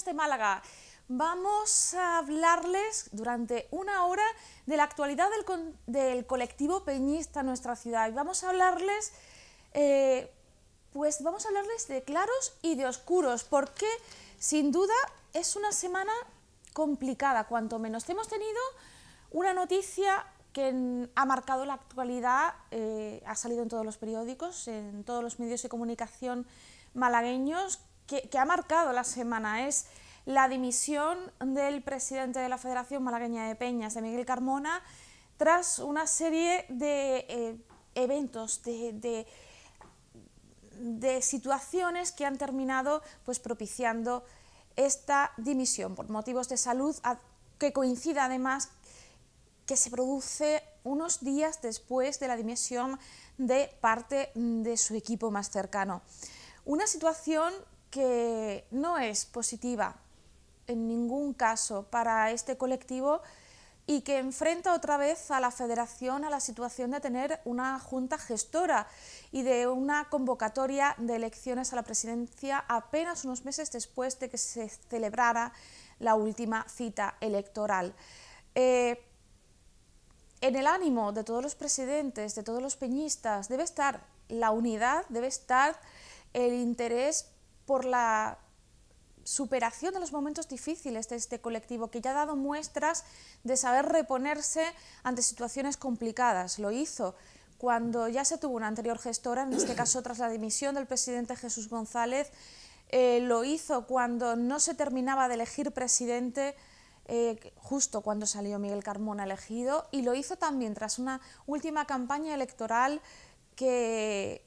de Málaga. Vamos a hablarles durante una hora de la actualidad del, colectivo peñista en nuestra ciudad. Y vamos a hablarles, eh, pues vamos a hablarles de claros y de oscuros, porque sin duda es una semana complicada, cuanto menos. Hemos tenido una noticia que ha marcado la actualidad, eh, ha salido en todos los periódicos, en todos los medios de comunicación malagueños, que, ha marcado la semana es la dimisión del presidente de la Federación Malagueña de Peñas, de Miguel Carmona, tras una serie de eh, eventos, de, de, situaciones que han terminado pues, propiciando esta dimisión por motivos de salud, que coincide además que se produce unos días después de la dimisión de parte de su equipo más cercano. Una situación que no es positiva en ningún caso para este colectivo y que enfrenta otra vez a la federación a la situación de tener una junta gestora y de una convocatoria de elecciones a la presidencia apenas unos meses después de que se celebrara la última cita electoral. Eh, en el ánimo de todos los presidentes, de todos los peñistas, debe estar la unidad, debe estar el interés por la superación de los momentos difíciles de este colectivo, que ya ha dado muestras de saber reponerse ante situaciones complicadas. Lo hizo cuando ya se tuvo una anterior gestora, en este caso tras la dimisión del presidente Jesús González, eh, lo hizo cuando no se terminaba de elegir presidente, eh, justo cuando salió Miguel Carmona elegido, y lo hizo también tras una última campaña electoral que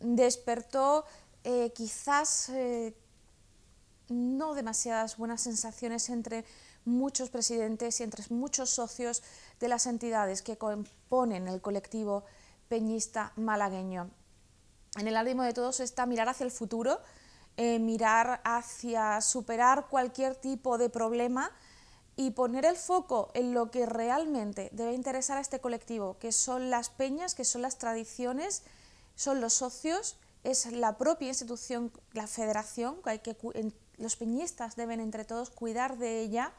despertó eh, quizás eh, no demasiadas buenas sensaciones entre muchos presidentes y entre muchos socios de las entidades que componen el colectivo peñista malagueño. En el ánimo de todos está mirar hacia el futuro, eh, mirar hacia superar cualquier tipo de problema y poner el foco en lo que realmente debe interesar a este colectivo, que son las peñas, que son las tradiciones, son los socios es la propia institución, la federación, que hay que, los piñistas deben entre todos cuidar de ella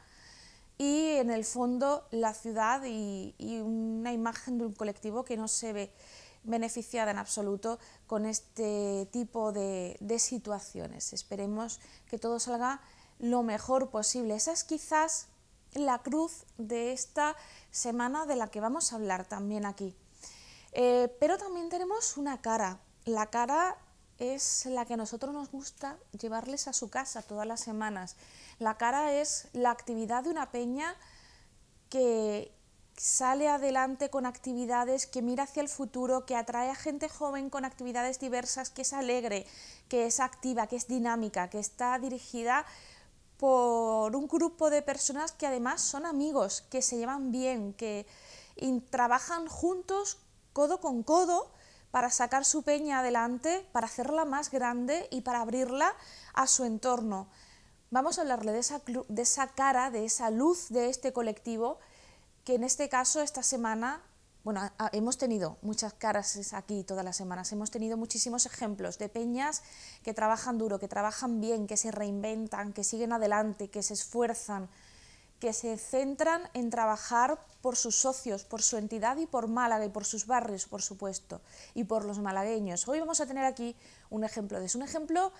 y en el fondo la ciudad y, una imagen de un colectivo que no se ve beneficiada en absoluto con este tipo de, situaciones. Esperemos que todo salga lo mejor posible. Esa es quizás la cruz de esta semana de la que vamos a hablar también aquí. Eh, pero también tenemos una cara, la cara es la que a nosotros nos gusta llevarles a su casa todas las semanas. La cara es la actividad de una peña que sale adelante con actividades, que mira hacia el futuro, que atrae a gente joven con actividades diversas, que es alegre, que es activa, que es dinámica, que está dirigida por un grupo de personas que además son amigos, que se llevan bien, que trabajan juntos codo con codo para sacar su peña adelante, para hacerla más grande y para abrirla a su entorno. Vamos a hablarle de esa, cara, de esa luz de este colectivo, que en este caso esta semana bueno, hemos tenido muchas caras aquí todas las semanas, hemos tenido muchísimos ejemplos de peñas que trabajan duro, que trabajan bien, que se reinventan, que siguen adelante, que se esfuerzan, que se centran en trabajar por sus socios, por su entidad y por Málaga y por sus barrios, por supuesto, y por los malagueños. Hoy vamos a tener aquí un ejemplo de Es un ejemplo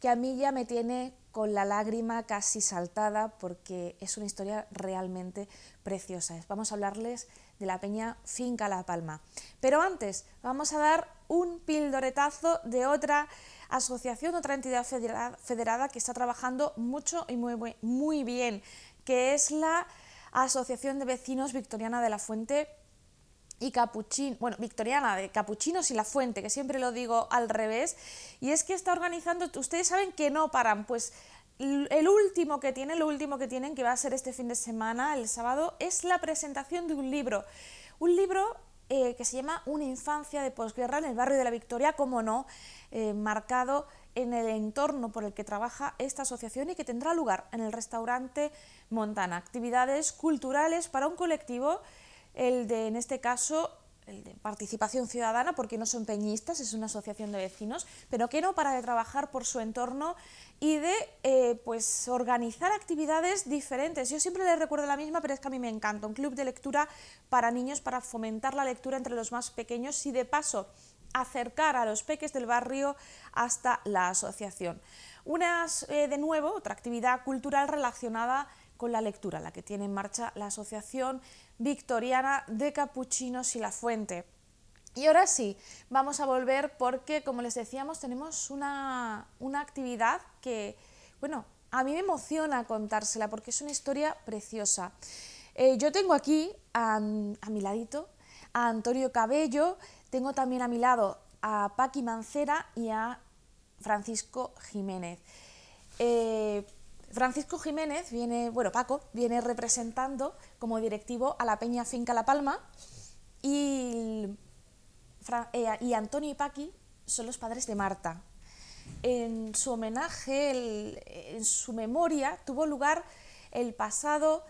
que a mí ya me tiene con la lágrima casi saltada porque es una historia realmente preciosa. Vamos a hablarles de la peña Finca La Palma. Pero antes vamos a dar un pildoretazo de otra asociación, otra entidad federada, que está trabajando mucho y muy, muy bien que es la Asociación de Vecinos Victoriana de la Fuente y Capuchín, bueno, Victoriana de Capuchinos y La Fuente, que siempre lo digo al revés, y es que está organizando, ustedes saben que no paran, pues el último que tienen, lo último que tienen, que va a ser este fin de semana, el sábado, es la presentación de un libro. Un libro eh, que se llama Una infancia de posguerra en el barrio de la Victoria, como no, eh, marcado en el entorno por el que trabaja esta asociación y que tendrá lugar en el restaurante Montana. Actividades culturales para un colectivo, el de, en este caso, el de participación ciudadana, porque no son peñistas, es una asociación de vecinos, pero que no para de trabajar por su entorno y de eh, pues organizar actividades diferentes. Yo siempre les recuerdo la misma, pero es que a mí me encanta, un club de lectura para niños para fomentar la lectura entre los más pequeños y de paso acercar a los peques del barrio hasta la asociación. Unas, eh, de nuevo, otra actividad cultural relacionada con la lectura, la que tiene en marcha la Asociación Victoriana de Capuchinos y la Fuente. Y ahora sí, vamos a volver porque, como les decíamos, tenemos una, una actividad que, bueno, a mí me emociona contársela porque es una historia preciosa. Eh, yo tengo aquí a, a mi ladito a Antonio Cabello, tengo también a mi lado a Paqui Mancera y a Francisco Jiménez. Eh, Francisco Jiménez viene, bueno, Paco, viene representando como directivo a la Peña Finca La Palma y, eh, Antonio y Paqui son los padres de Marta. En su homenaje, en su memoria, tuvo lugar el pasado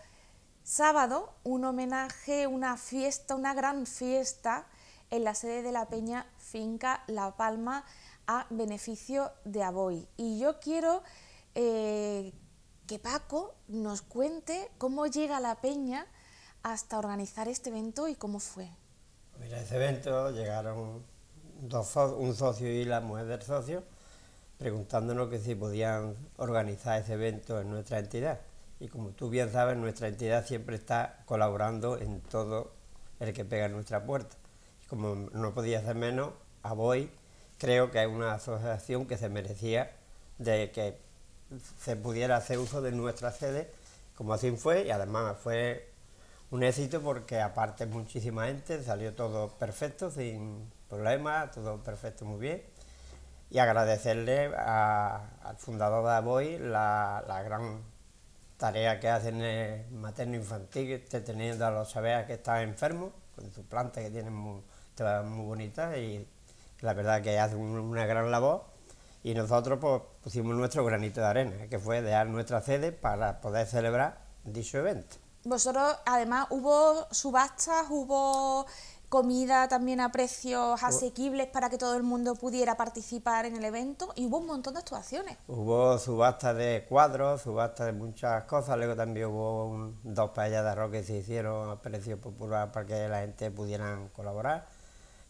sábado un homenaje, una fiesta, una gran fiesta en la sede de la Peña Finca La Palma a beneficio de Aboy. Y yo quiero eh, que Paco nos cuente cómo llega la Peña hasta organizar este evento y cómo fue. Mira, ese evento llegaron dos, un socio y la mujer del socio preguntándonos que si podían organizar ese evento en nuestra entidad. Y como tú bien sabes, nuestra entidad siempre está colaborando en todo el que pega en nuestra puerta como no podía ser menos, a Boy creo que es una asociación que se merecía de que se pudiera hacer uso de nuestra sede, como así fue, y además fue un éxito porque aparte muchísima gente, salió todo perfecto, sin problemas, todo perfecto, muy bien. Y agradecerle al fundador de Boy la, gran tarea que hacen en materno infantil, este teniendo a los chaveas que están enfermos, con su planta que tienen muy, estaba muy bonita y la verdad que hace una gran labor y nosotros pues, pusimos nuestro granito de arena, que fue dejar nuestra sede para poder celebrar dicho evento. Vosotros, además, hubo subastas, hubo comida también a precios asequibles para que todo el mundo pudiera participar en el evento y hubo un montón de actuaciones. Hubo subastas de cuadros, subastas de muchas cosas, luego también hubo dos paellas de arroz que se hicieron a precio popular para que la gente pudiera colaborar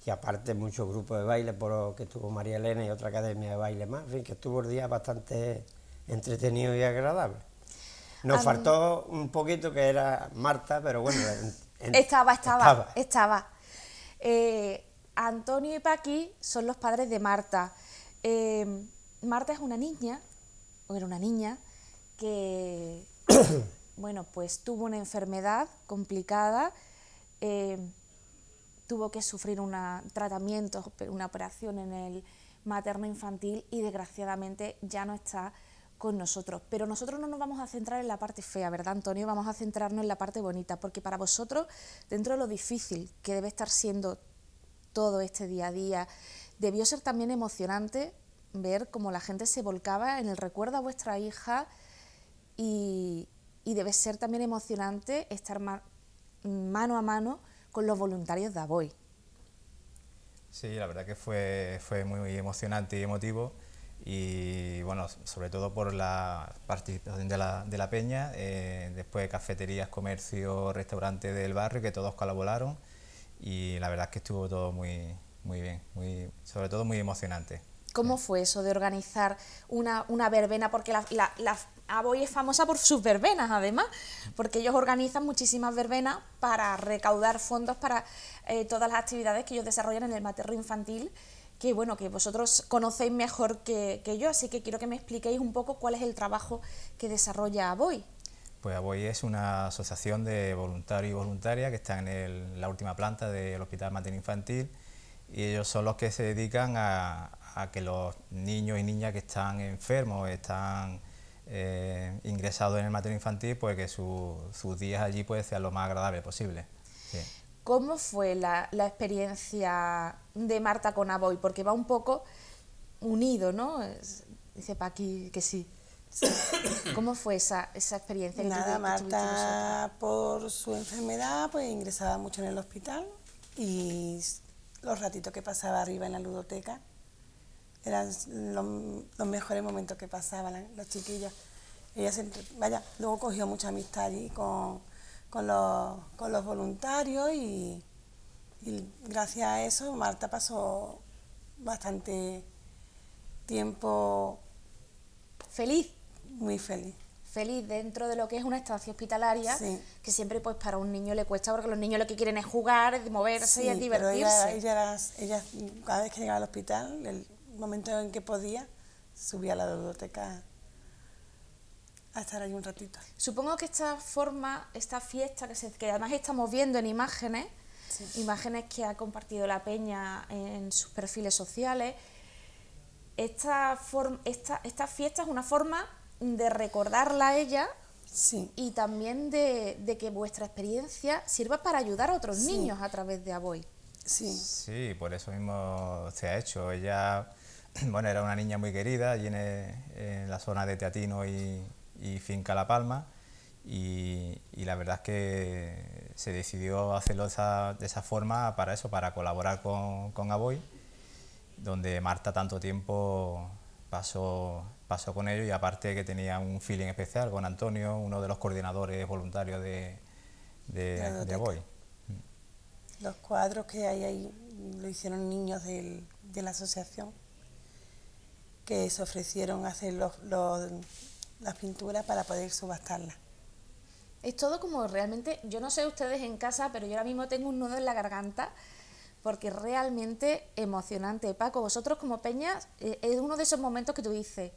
y aparte muchos grupos de baile por lo que estuvo María Elena y otra academia de baile más, en fin, que estuvo el día bastante entretenido y agradable. Nos faltó un poquito que era Marta, pero bueno... estaba, estaba, estaba. Eh, Antonio y Paqui son los padres de Marta. Eh, Marta es una niña, o era una niña, que, bueno, pues tuvo una enfermedad complicada. Eh, tuvo que sufrir un tratamiento, una operación en el materno infantil y desgraciadamente ya no está con nosotros. Pero nosotros no nos vamos a centrar en la parte fea, ¿verdad, Antonio? Vamos a centrarnos en la parte bonita, porque para vosotros, dentro de lo difícil que debe estar siendo todo este día a día, debió ser también emocionante ver cómo la gente se volcaba en el recuerdo a vuestra hija y, y debe ser también emocionante estar mano a mano con los voluntarios de Aboy. Sí, la verdad que fue, fue muy emocionante y emotivo y bueno, sobre todo por la participación de la, peña, eh, después cafeterías, comercio, restaurantes del barrio que todos colaboraron y la verdad es que estuvo todo muy, muy bien, muy, sobre todo muy emocionante. ¿Cómo fue eso de organizar una, verbena? Porque la, Aboy es famosa por sus verbenas, además, porque ellos organizan muchísimas verbenas para recaudar fondos para eh, todas las actividades que ellos desarrollan en el materno infantil, que bueno, que vosotros conocéis mejor que, yo, así que quiero que me expliquéis un poco cuál es el trabajo que desarrolla Aboy. Pues Aboy es una asociación de voluntarios y voluntarias que está en la última planta del Hospital Materno Infantil y ellos son los que se dedican a, a que los niños y niñas que están enfermos, están eh, ingresado en el materno infantil, pues que sus días allí pues, sean lo más agradable posible. ¿Cómo fue la, experiencia de Marta con Aboy? Porque va un poco unido, ¿no? dice Paqui que sí. ¿Cómo fue esa, esa experiencia? Nada, Marta por su enfermedad pues ingresaba mucho en el hospital y los ratitos que pasaba arriba en la ludoteca eran los, mejores momentos que pasaban los chiquillos. Ella se, vaya, luego cogió mucha amistad allí con, con, los, con los voluntarios y, gracias a eso Marta pasó bastante tiempo feliz. Muy feliz feliz dentro de lo que es una estancia hospitalaria, que siempre pues para un niño le cuesta porque los niños lo que quieren es jugar, moverse y es divertirse. Pero ella, ella, cada vez que llegaba al hospital, momento en que podía, subir a la biblioteca a estar ahí un ratito. Supongo que esta forma, esta fiesta que, se, además estamos viendo en imágenes, imágenes que ha compartido la peña en sus perfiles sociales, esta, esta, esta fiesta es una forma de recordarla a ella y también de, que vuestra experiencia sirva para ayudar a otros niños a través de Aboy. Sí. sí, por eso mismo se ha hecho. Ella bueno, era una niña muy querida allí en, eh, la zona de Teatino y, Finca La Palma y, la verdad es que se decidió hacerlo de esa, forma para eso, para colaborar con, con Aboy, donde Marta tanto tiempo pasó, pasó con ellos y aparte que tenía un feeling especial con Antonio, uno de los coordinadores voluntarios de, de, Aboy. Los cuadros que hay ahí lo hicieron niños de la asociación que se ofrecieron a hacer los, las pinturas para poder subastarlas. Es todo como realmente, yo no sé ustedes en casa, pero yo ahora mismo tengo un nudo en la garganta porque realmente emocionante. Paco, vosotros como Peña, eh, es uno de esos momentos que tú dices,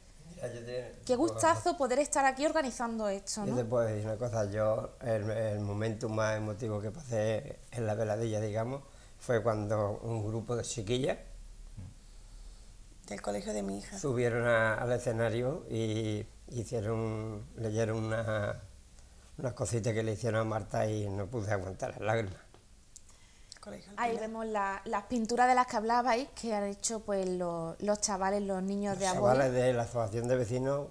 qué gustazo poder estar aquí organizando esto. ¿no? Yo te puedo decir una cosa, yo el, el momento más emotivo que pasé en la veladilla, digamos, fue cuando un grupo de chiquillas del colegio de mi hija. Subieron al escenario y hicieron, leyeron unas cositas que le hicieron a Marta y no pude aguantar las lágrimas. Ahí vemos las pinturas de las que hablabais que han hecho pues los, chavales, los niños de abuelo. Los chavales de la Asociación de Vecinos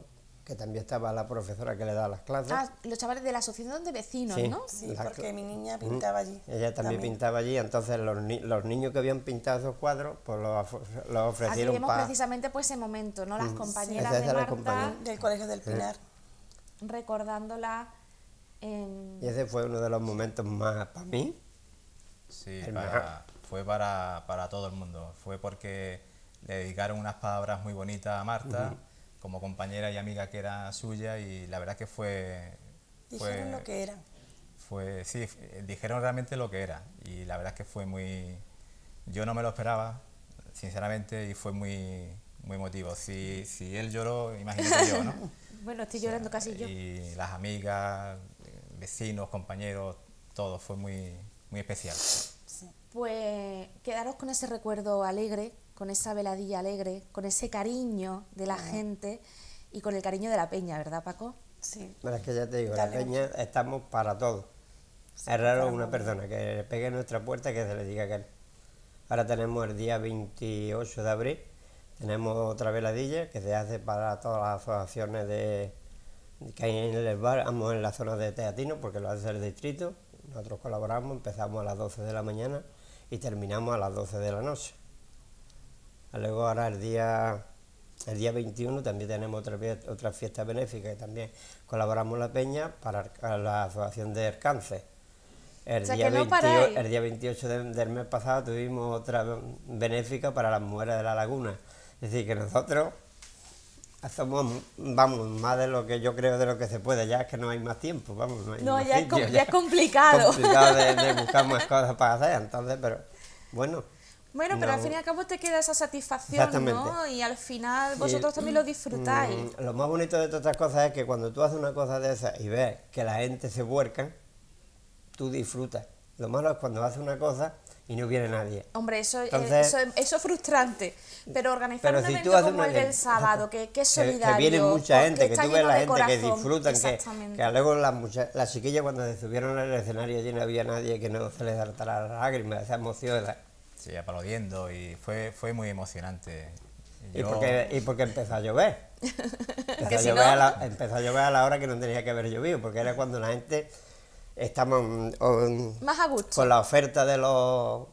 que también estaba la profesora que le daba las clases. Ah, los chavales de la asociación de vecinos, ¿no? Sí, porque mi niña mm. pintaba allí. Ella también, pintaba allí, entonces los, los, niños que habían pintado esos cuadros, pues los, los ofrecieron Aquí precisamente pues ese momento, ¿no? Las mm. compañeras de Marta del Colegio del Pinar. Recordándola en... Y ese fue uno de los momentos más, para mí... Sí, fue para, para, todo el mundo. Fue porque le dedicaron unas palabras muy bonitas a Marta como compañera y amiga que era suya y la verdad que fue... dijeron lo que era. sí, dijeron realmente lo que era y la verdad que fue muy... Yo no me lo esperaba, sinceramente, y fue muy, muy emotivo. Si, él lloró, imagínate yo, ¿no? bueno, estoy llorando casi yo. Y las amigas, vecinos, compañeros, todo fue muy, muy especial. Pues quedaros con ese recuerdo alegre con esa veladilla alegre, con ese cariño de la ah. gente y con el cariño de la peña, ¿verdad, Paco? Sí. Bueno, es que ya te digo, la peña estamos para todo. es raro una persona que le pegue en nuestra puerta y que se le diga que no. Ahora tenemos el día 28 de abril, tenemos otra veladilla que se hace para todas las asociaciones de, que hay en el bar, vamos en la zona de Teatino, porque lo hace el distrito. Nosotros colaboramos, empezamos a las 12 de la mañana y terminamos a las 12 de la noche. Luego ahora el día, el día 21 también tenemos otra, otra fiesta benéfica y también colaboramos la Peña para la Asociación de Cáncer. El, día no el día 28 del mes pasado tuvimos otra benéfica para las mujeres de la laguna. Es decir, que nosotros hacemos vamos, más de lo que yo creo de lo que se puede. Ya es que no hay más tiempo, vamos. No, hay más ya, ya, es complicado. complicado de buscar más cosas para hacer, entonces, pero bueno. Bueno, pero al fin y al cabo te queda esa satisfacción, ¿no? Y al final vosotros también mm, lo disfrutáis. Mm, lo más bonito de todas estas cosas es que cuando tú haces una cosa de esas y ves que la gente se vuelca, tú disfrutas. Lo malo es cuando haces una cosa y no viene nadie. Hombre, eso, eh, es frustrante. Pero organizar un si evento como el del sábado, que, es solidario. Que, viene mucha pues, gente, que, tú ves la gente que disfrutan, que, luego las la, chiquillas cuando se subieron al escenario allí no había nadie que no se les saltara las lágrimas, esa emoción sí, aplaudiendo y fue, fue muy emocionante. ¿Y, porque, empezó a llover. Empezó, a, llover a la, hora que no tenía que haber llovido, porque era cuando la gente estaba más con la oferta de los,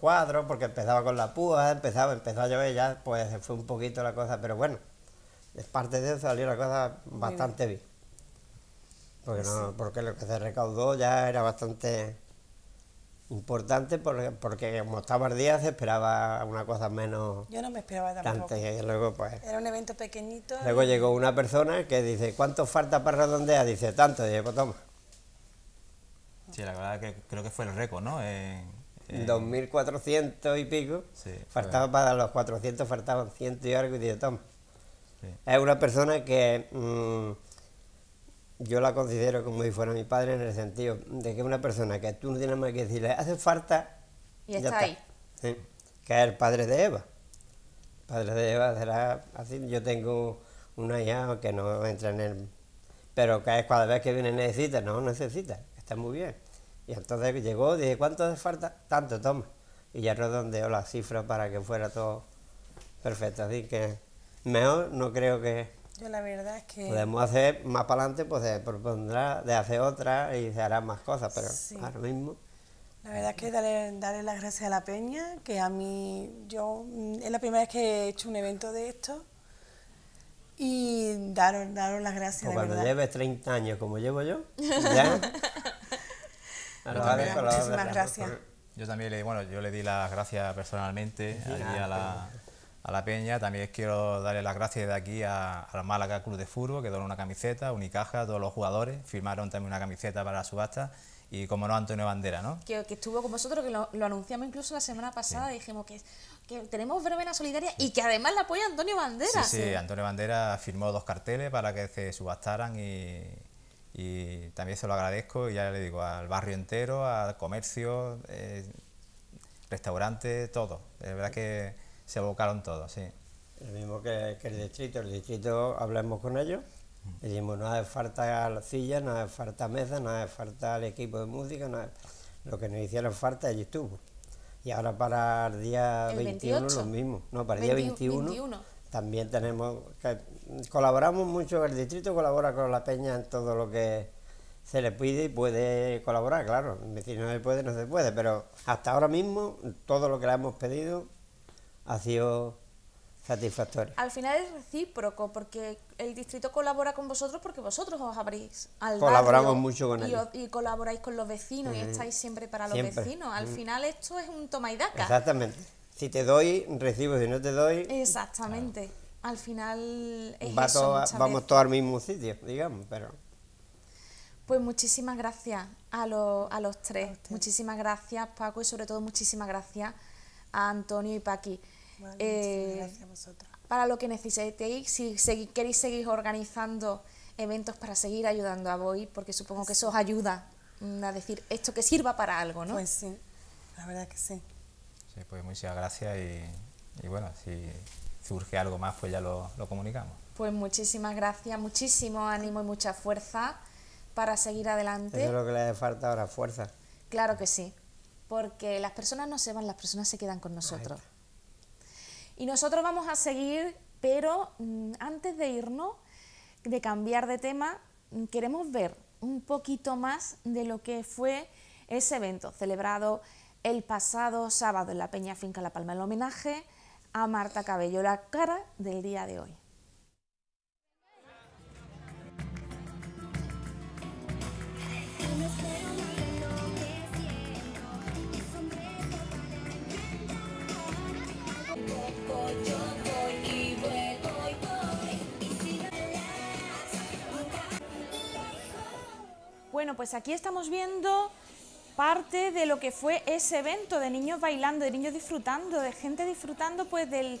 cuadros, porque empezaba con la púa, empezaba, empezó a llover, ya pues se fue un poquito la cosa, pero bueno, es parte de eso, salió la cosa bastante bien. Porque, no, porque lo que se recaudó ya era bastante importante porque, como estaba el esperaba una cosa menos... Yo no me esperaba tampoco. y pues, Era un evento pequeñito. Luego llegó una persona que dice, ¿cuánto falta para redondear? Dice, tanto, y pues toma. Sí, la verdad que creo que fue el récord, ¿no? 2.400 y pico, sí, faltaba para los 400, faltaban ciento y algo, y dice toma. Es una persona que... Mm, yo la considero como si fuera mi padre en el sentido de que una persona que tú no tienes más que decirle hace falta y está, ahí que es el padre de Eva el padre de Eva será así yo tengo una hija que no entra en el pero cada vez que viene necesita no necesita está muy bien y entonces llegó dije cuánto hace falta tanto toma y ya redondeó las cifra para que fuera todo perfecto así que mejor no creo que yo la verdad es que... Podemos hacer más para adelante, pues se propondrá de hacer otra y se harán más cosas, pero ahora mismo... La verdad es que darle, las gracias a la peña, que a mí, yo, mm, es la primera vez que he hecho un evento de esto y daros, las gracias. Pues cuando lleves 30 años como llevo yo, ya. Pues gracias. Yo también le, bueno, yo le di las gracias personalmente a la, a la peña. También quiero darle las gracias de aquí a al Málaga Club de Fútbol, que donó una camiseta, Unicaja, todos los jugadores firmaron también una camiseta para la subasta y como no Antonio Bandera, ¿no? Que, estuvo con vosotros, que lo, anunciamos incluso la semana pasada, dijimos que, tenemos verbena solidaria y que además la apoya Antonio Bandera. Sí, Antonio Bandera firmó dos carteles para que se subastaran y, también se lo agradezco, y ya le digo, al barrio entero, al comercio, eh, restaurante, restaurantes, todo. Es verdad que se abocaron todos, sí. Lo mismo que, el distrito, el distrito hablamos con ellos, decimos no hace falta silla, no hace falta mesa, no hace falta el equipo de música, no hace... lo que nos hicieron falta allí estuvo. Y ahora para el día 21 lo mismo, no, para el día 21, también tenemos, colaboramos mucho, el distrito colabora con la peña en todo lo que se le pide y puede colaborar, claro, si no se puede, no se puede, pero hasta ahora mismo todo lo que le hemos pedido ha sido satisfactorio. Al final es recíproco, porque el distrito colabora con vosotros porque vosotros os abrís al Colaboramos mucho con y, Y colaboráis con los vecinos y estáis siempre para los vecinos. Al final esto es un toma y daca. Exactamente. Si te doy, recibo. Si no te doy... Exactamente. Al final Vamos todos al mismo sitio, digamos, pero... Pues muchísimas gracias a, a los tres. muchísimas gracias, Paco, y sobre todo muchísimas gracias a Antonio y Paqui. Eh, para lo que necesitéis, si queréis seguir organizando eventos para seguir ayudando a vos porque supongo que eso os ayuda mm, a decir esto que sirva para algo, ¿no? Pues sí, la verdad que sí. Sí, pues muchas gracias y, bueno, si surge algo más, pues ya lo, comunicamos. Pues muchísimas gracias, muchísimo ánimo y mucha fuerza para seguir adelante. Eso es lo que le hace falta ahora, fuerza. Claro que sí, porque las personas no se van, las personas se quedan con nosotros. Y nosotros vamos a seguir, pero mm, antes de irnos, de cambiar de tema, mm, queremos ver un poquito más de lo que fue ese evento celebrado el pasado sábado en la Peña Finca La Palma, el homenaje a Marta Cabello, la cara del día de hoy. Bueno, pues aquí estamos viendo parte de lo que fue ese evento de niños bailando, de niños disfrutando, de gente disfrutando pues del,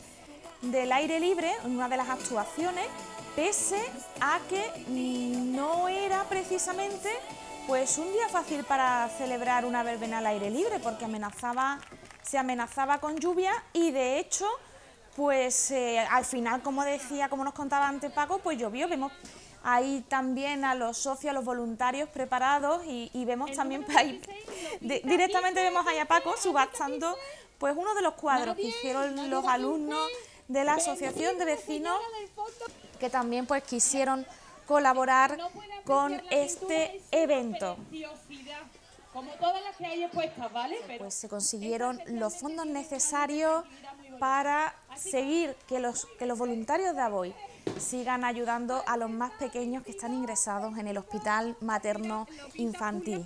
aire libre, una de las actuaciones, pese a que no era precisamente pues un día fácil para celebrar una verbena al aire libre porque amenazaba, se amenazaba con lluvia y de hecho pues eh, al final como decía, como nos contaba antes Paco, pues llovió, vemos ...ahí también a los socios, a los voluntarios preparados y, vemos también, ahí, directamente vemos ahí a Paco subastando pues uno de los cuadros que hicieron los alumnos de la Asociación de Vecinos que también pues quisieron colaborar con este evento. Pues se consiguieron los fondos necesarios para seguir que los, que los voluntarios de Aboy sigan ayudando a los más pequeños que están ingresados en el hospital materno infantil.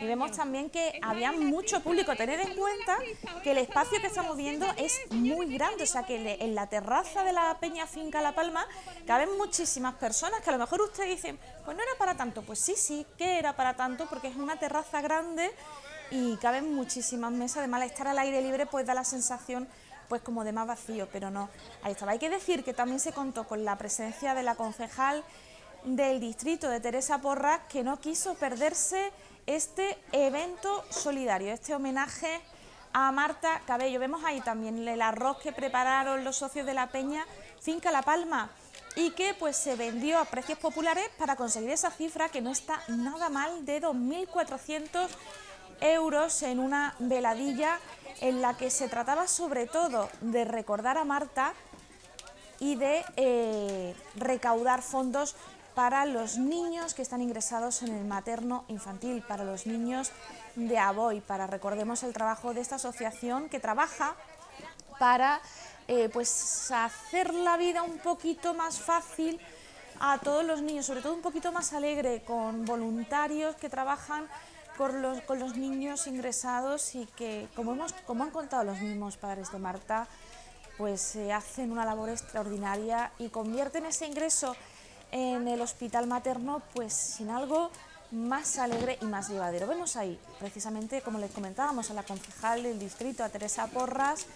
Y vemos también que había mucho público. Tened en cuenta que el espacio que estamos viendo es muy grande, o sea que en la terraza de la Peña Finca La Palma caben muchísimas personas que a lo mejor ustedes dicen, pues no era para tanto. Pues sí, sí, que era para tanto porque es una terraza grande y caben muchísimas mesas. Además, estar al aire libre pues da la sensación pues como de más vacío, pero no, ahí estaba. Hay que decir que también se contó con la presencia de la concejal del distrito de Teresa Porras, que no quiso perderse este evento solidario, este homenaje a Marta Cabello. Vemos ahí también el arroz que prepararon los socios de la peña Finca La Palma y que pues se vendió a precios populares para conseguir esa cifra que no está nada mal de 2.400 euros en una veladilla en la que se trataba sobre todo de recordar a Marta y de eh, recaudar fondos para los niños que están ingresados en el materno infantil, para los niños de Aboy, para recordemos el trabajo de esta asociación que trabaja para eh, pues hacer la vida un poquito más fácil a todos los niños, sobre todo un poquito más alegre, con voluntarios que trabajan con los niños ingresados y que, como, hemos, como han contado los mismos padres de Marta, pues eh, hacen una labor extraordinaria y convierten ese ingreso en el hospital materno pues en algo más alegre y más llevadero. Vemos ahí, precisamente, como les comentábamos, a la concejal del distrito, a Teresa Porras,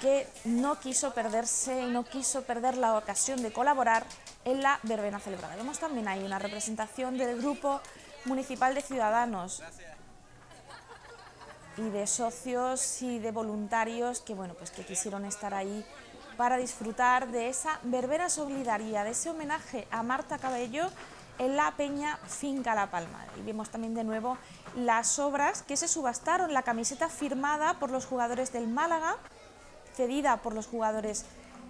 que no quiso perderse y no quiso perder la ocasión de colaborar en la verbena celebrada. Vemos también ahí una representación del grupo Municipal de Ciudadanos y de socios y de voluntarios que, bueno, pues que quisieron estar ahí para disfrutar de esa verbena solidaria, de ese homenaje a Marta Cabello en la Peña Finca La Palma. Y vemos también de nuevo las obras que se subastaron, la camiseta firmada por los jugadores del Málaga, cedida por los jugadores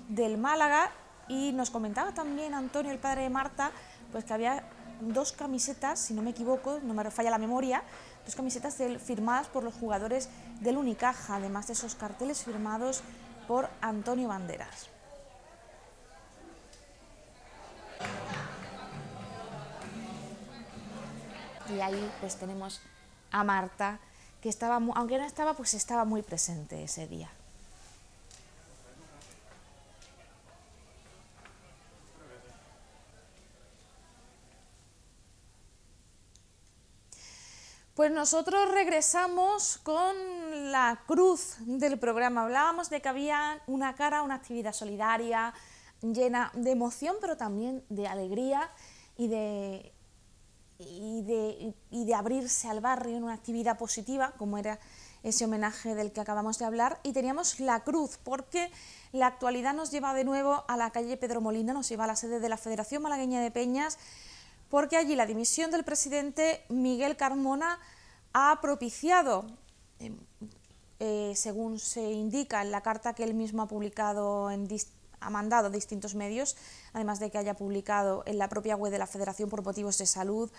del Málaga, y nos comentaba también Antonio, el padre de Marta, pues que había dos camisetas, si no me equivoco, no me falla la memoria, dos camisetas firmadas por los jugadores del Unicaja, además de esos carteles firmados por Antonio Banderas. Y ahí pues tenemos a Marta, que estaba, aunque no estaba, pues estaba muy presente ese día. Pues nosotros regresamos con la cruz del programa. Hablábamos de que había una cara, una actividad solidaria, llena de emoción, pero también de alegría y de, abrirse al barrio en una actividad positiva, como era ese homenaje del que acabamos de hablar. Y teníamos la cruz, porque la actualidad nos lleva de nuevo a la calle Pedro Molina, nos lleva a la sede de la Federación Malagueña de Peñas porque allí la dimisión del presidente Miguel Carmona ha propiciado, em, eh, según se indica en la carta que él mismo ha publicado ha mandado a distintos medios, además de que haya publicado en la propia web de la Federación por motivos de salud,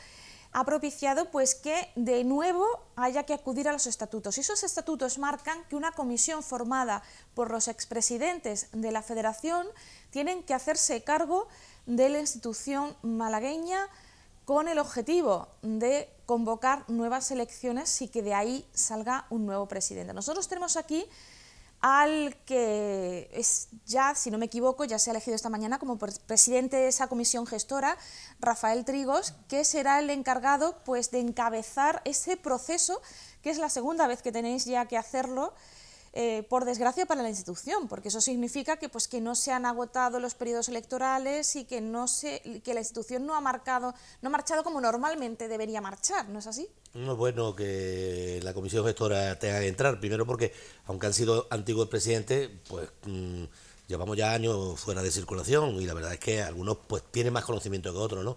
ha propiciado pues que de nuevo haya que acudir a los estatutos. Y esos estatutos marcan que una comisión formada por los expresidentes de la Federación tienen que hacerse cargo de la institución malagueña con el objetivo de convocar nuevas elecciones y que de ahí salga un nuevo presidente. Nosotros tenemos aquí al que ya, si no me equivoco, ya se ha elegido esta mañana como presidente de esa comisión gestora, Rafael Trigos, que será el encargado pues, de encabezar ese proceso, que es la segunda vez que tenéis ya que hacerlo, eh, por desgracia para la institución, porque eso significa que, pues, que no se han agotado los periodos electorales y que, no se, que la institución no ha, marcado, no ha marchado como normalmente debería marchar, ¿no es así? No es bueno que la comisión gestora tenga que entrar, primero porque, aunque han sido antiguos presidentes, pues mm, llevamos ya años fuera de circulación y la verdad es que algunos pues tienen más conocimiento que otros, ¿no?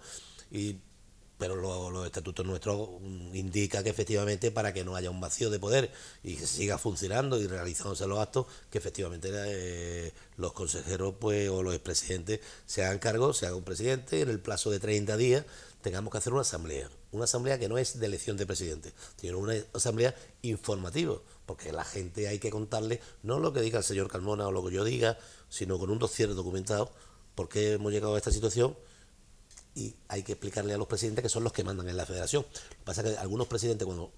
pero los, estatutos nuestros mm, indican que efectivamente para que no haya un vacío de poder y que siga funcionando y realizándose los actos, que efectivamente eh, los consejeros pues o los expresidentes se hagan cargo, se haga un presidente, en el plazo de 30 días tengamos que hacer una asamblea. Una asamblea que no es de elección de presidente, sino una asamblea informativa, porque la gente hay que contarle no lo que diga el señor Calmona o lo que yo diga, sino con un dossier documentado, por qué hemos llegado a esta situación y hay que explicarle a los presidentes que son los que mandan en la federación. Lo que pasa es que algunos presidentes cuando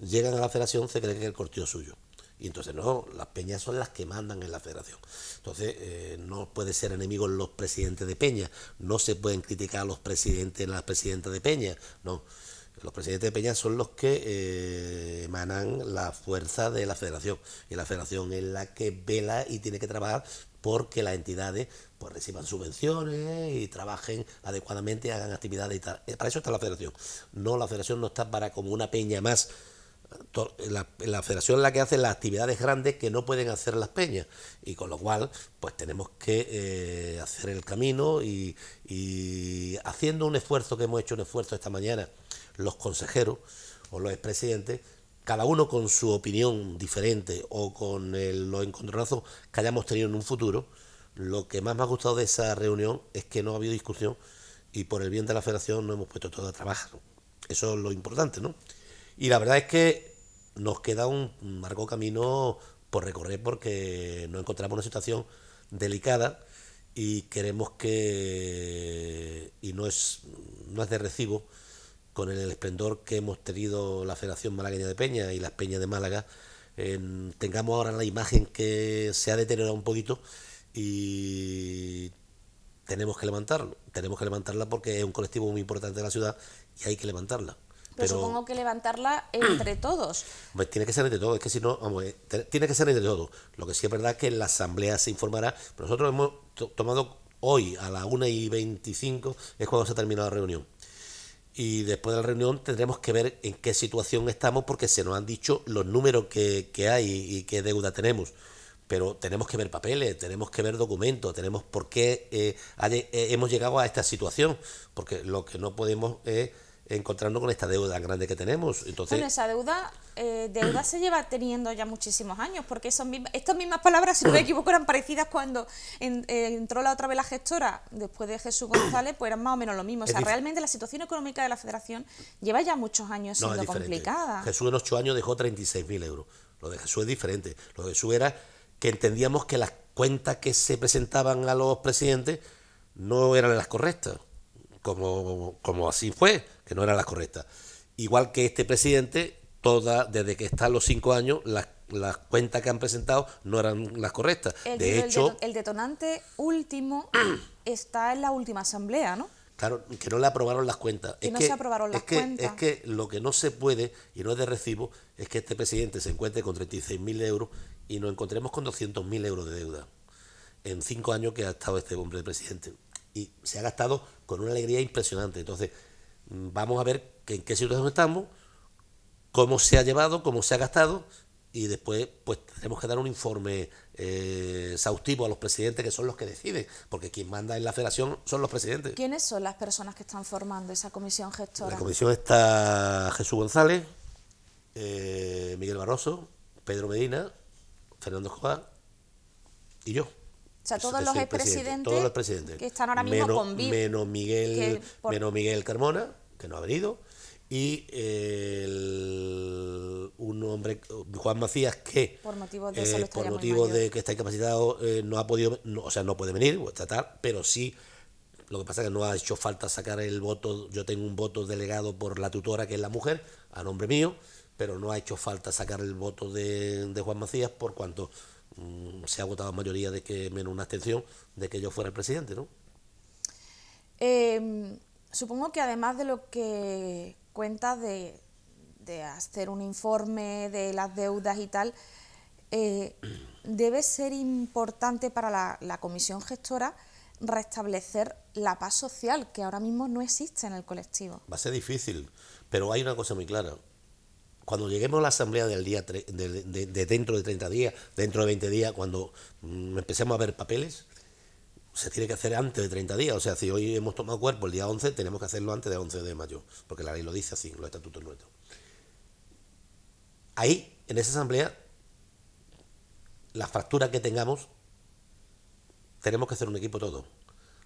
llegan a la federación se creen que el cortío suyo. Y entonces no, las peñas son las que mandan en la federación. Entonces eh, no puede ser enemigos los presidentes de peña, no se pueden criticar los presidentes, las presidentas de peña, no. Los presidentes de peña son los que eh, emanan la fuerza de la federación y la federación es la que vela y tiene que trabajar porque las entidades pues reciban subvenciones y trabajen adecuadamente, hagan actividades y tal. Eh, para eso está la federación. No, la federación no está para como una peña más. La, federación es la que hace las actividades grandes que no pueden hacer las peñas y con lo cual pues tenemos que eh, hacer el camino y, y, haciendo un esfuerzo que hemos hecho un esfuerzo esta mañana los consejeros o los expresidentes cada uno con su opinión diferente o con los encontronazos que hayamos tenido en un futuro, lo que más me ha gustado de esa reunión es que no ha habido discusión y por el bien de la federación no hemos puesto todo a trabajar. Eso es lo importante, ¿no? Y la verdad es que nos queda un largo camino por recorrer porque nos encontramos en una situación delicada y queremos que, y no es, no es de recibo, con el esplendor que hemos tenido la Federación Malagueña de Peña y las Peñas de Málaga, tengamos ahora la imagen que se ha deteriorado un poquito y tenemos que levantarlo. Tenemos que levantarla porque es un colectivo muy importante de la ciudad y hay que levantarla. Pues pero, supongo que levantarla entre todos. Pues tiene que ser entre todos, es que si no, eh, tiene que ser entre todos. Lo que sí es verdad es que la asamblea se informará, pero nosotros hemos tomado hoy a las 1 y 25 es cuando se ha terminado la reunión y después de la reunión tendremos que ver en qué situación estamos porque se nos han dicho los números que, hay y qué deuda tenemos. Pero tenemos que ver papeles, tenemos que ver documentos, tenemos por qué eh, eh, hemos llegado a esta situación, porque lo que no podemos es encontrarnos con esta deuda grande que tenemos. Entonces, bueno, esa deuda, eh, deuda se lleva teniendo ya muchísimos años, porque son estas mismas palabras, si no me equivoco, eran parecidas cuando eh, entró la otra vez la gestora, después de Jesús González, pues eran más o menos lo mismo. O sea, realmente la situación económica de la federación lleva ya muchos años siendo complicada. Jesús en ocho años dejó 36.000 euros. Lo de Jesús es diferente. Lo de Jesús era que entendíamos que las cuentas que se presentaban a los presidentes no eran las correctas como, como así fue, que no eran las correctas. Igual que este presidente, toda, desde que está los cinco años, las cuentas que han presentado no eran las correctas. de hecho, el, detonante último está en la última asamblea, ¿no? Claro, que no le aprobaron las cuentas. Que no se aprobaron las cuentas. es que lo que no se puede y no es de recibo es que este presidente se encuentre con 36.000 euros y nos encontremos con 200.000 euros de deuda en cinco años que ha estado este hombre de presidente y se ha gastado con una alegría impresionante. Entonces, mm, vamos a ver en qué situación estamos, cómo se ha llevado, cómo se ha gastado y después pues tenemos que dar un informe eh, exhaustivo a los presidentes que son los que deciden, porque quien manda en la federación son los presidentes. ¿Quiénes son las personas que están formando esa comisión gestora? la comisión está Jesús González, eh, Miguel Barroso, Pedro Medina, Fernando Escobar y yo. O sea, todos los expresidentes que están ahora mismo con menos Miguel, menos Miguel Carmona, que no ha venido, y un hombre, Juan Macías, que por motivos de, eh, por de que está incapacitado eh, no ha podido, o sea, no puede venir, o pues, tratar, pero sí, lo que pasa es que no ha hecho falta sacar el voto, yo tengo un voto delegado por la tutora, que es la mujer, a nombre mío, pero no ha hecho falta sacar el voto de Juan Macías por cuanto Mm, se ha votado mayoría de que, menos una abstención, de que yo fuera el presidente, ¿no? Em, supongo que además de lo que cuenta de, hacer un informe de las deudas y tal, eh, debe ser importante para la, la, comisión gestora restablecer la paz social que ahora mismo no existe en el colectivo. Va a ser difícil, pero hay una cosa muy clara cuando lleguemos a la asamblea del día de, dentro de 30 días, dentro de 20 días, cuando mm, empecemos a ver papeles, se tiene que hacer antes de 30 días. O sea, si hoy hemos tomado cuerpo el día 11, tenemos que hacerlo antes del 11 de mayo, porque la ley lo dice así, los estatutos nuestros. Ahí, en esa asamblea, la fracturas que tengamos, tenemos que hacer un equipo todo.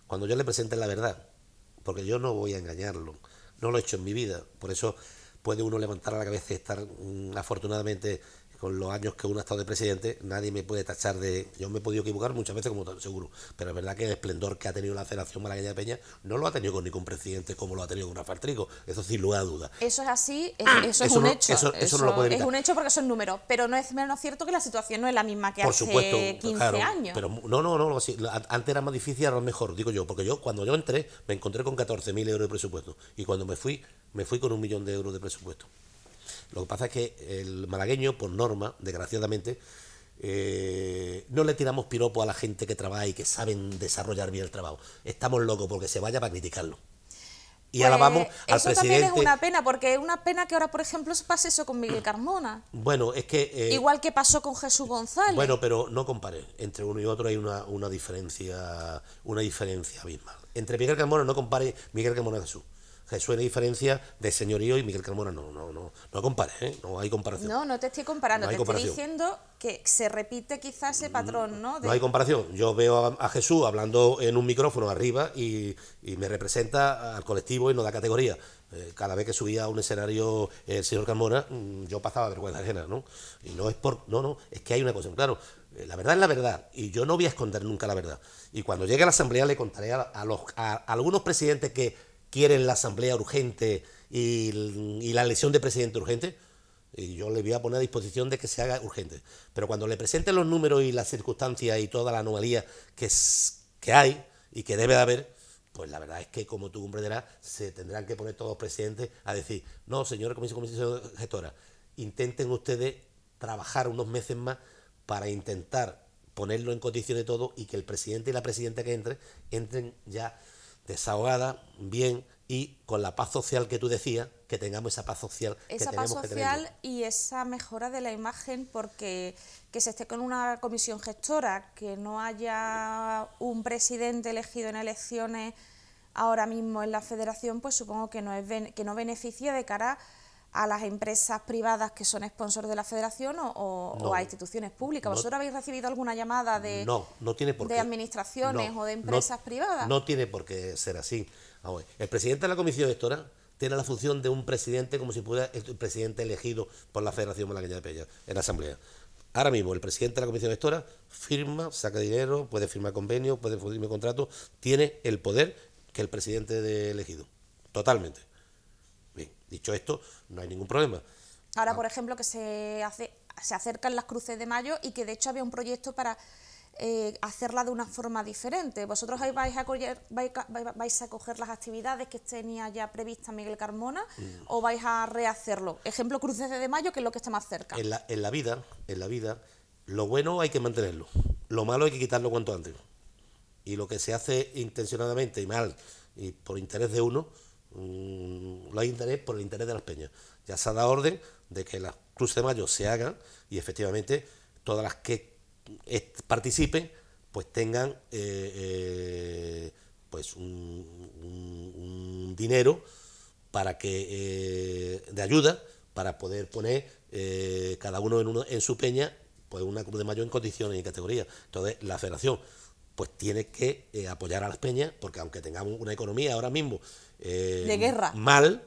Cuando yo le presente la verdad, porque yo no voy a engañarlo, no lo he hecho en mi vida, por eso puede uno levantar la cabeza y estar mm, afortunadamente con los años que uno ha estado de presidente, nadie me puede tachar de. Yo me he podido equivocar muchas veces, como seguro, pero es verdad que el esplendor que ha tenido la Federación Malagueña de Peña no lo ha tenido con ningún presidente como lo ha tenido con Rafael Trigo, eso sin lugar a duda. Eso es así, eh, ah, eso, es un hecho. Eso, no lo puede Es un hecho porque son números, pero no es menos cierto que la situación no es la misma que Por hace supuesto, 15 años. Pero no, no, no, antes era más difícil, ahora mejor, digo yo, porque yo cuando yo entré me encontré con 14.000 euros de presupuesto y cuando me fui, me fui con un millón de euros de presupuesto. Lo que pasa es que el malagueño, por norma, desgraciadamente, eh, no le tiramos piropo a la gente que trabaja y que saben desarrollar bien el trabajo. Estamos locos porque se vaya para criticarlo. Y alabamos pues, al eso También es una pena, porque es una pena que ahora, por ejemplo, se pase eso con Miguel Carmona. Bueno, es que. Eh, Igual que pasó con Jesús González. Bueno, pero no compare. Entre uno y otro hay una, una diferencia una diferencia abismal. Entre Miguel Carmona no compare Miguel Carmona y Jesús. Jesús suene diferencia de señorío y Miguel Carmona no, no, no, no compare ¿eh? no hay comparación. No, no te estoy comparando, te estoy diciendo que se repite quizás ese mm, patrón, ¿no? No hay comparación. Yo veo a, Jesús hablando en un micrófono arriba y, me representa al colectivo y no da categoría. Eh, cada vez que subía a un escenario el señor Carmona, mm, yo pasaba vergüenza ajena, ¿no? Y no es por... No, no, es que hay una cosa, claro, eh, la verdad es la verdad y yo no voy a esconder nunca la verdad. Y cuando llegue a la asamblea le contaré a, los, a algunos presidentes que quieren la asamblea urgente y, la elección de presidente urgente, y yo le voy a poner a disposición de que se haga urgente. Pero cuando le presenten los números y las circunstancias y toda la anomalía que, que hay y que debe de haber, pues la verdad es que, como tú comprenderás, se tendrán que poner todos los presidentes a decir, no, señor Comisión, Comisión Gestora, intenten ustedes trabajar unos meses más para intentar ponerlo en condiciones de todo y que el presidente y la presidenta que entre entren ya desahogada, bien y con la paz social que tú decías, que tengamos esa paz social. Esa paz social y esa mejora de la imagen porque que se esté con una comisión gestora, que no haya un presidente elegido en elecciones ahora mismo en la federación, pues supongo que no, es, que no beneficia de cara a las empresas privadas que son sponsors de la federación o, a instituciones públicas. ¿Vosotros habéis recibido alguna llamada de, de administraciones o de empresas privadas? No tiene por qué ser así. el presidente de la comisión electoral tiene la función de un presidente como si fuera el presidente elegido por la Federación Malagueña de peña en la Asamblea. Ahora mismo el presidente de la comisión estora firma, saca dinero, puede firmar convenios, puede firmar contratos, tiene el poder que el presidente de elegido. Totalmente. Dicho esto, no hay ningún problema. Ahora, ah. por ejemplo, que se, hace, se acercan las cruces de mayo y que de hecho había un proyecto para eh, hacerla de una forma diferente. Vosotros vais a, coger, vais, a las actividades que tenía ya prevista Miguel Carmona mm. o vais a rehacerlo. Ejemplo, cruces de mayo, que es lo que está más cerca. En la, en la vida, en la vida, lo bueno hay que mantenerlo, lo malo hay que quitarlo cuanto antes. Y lo que se hace intencionadamente y mal y por interés de uno, los mm, interés por el interés de las peñas. Ya se ha dado orden de que las cruces de mayo se hagan y efectivamente todas las que participen pues tengan eh, eh, pues un, dinero para que eh, de ayuda para poder poner cada uno en, en su peña pues una cruz de mayo en condiciones y categorías categoría. Entonces la federación pues tiene que apoyar a las peñas, porque aunque tengamos una economía ahora mismo eh, guerra. mal,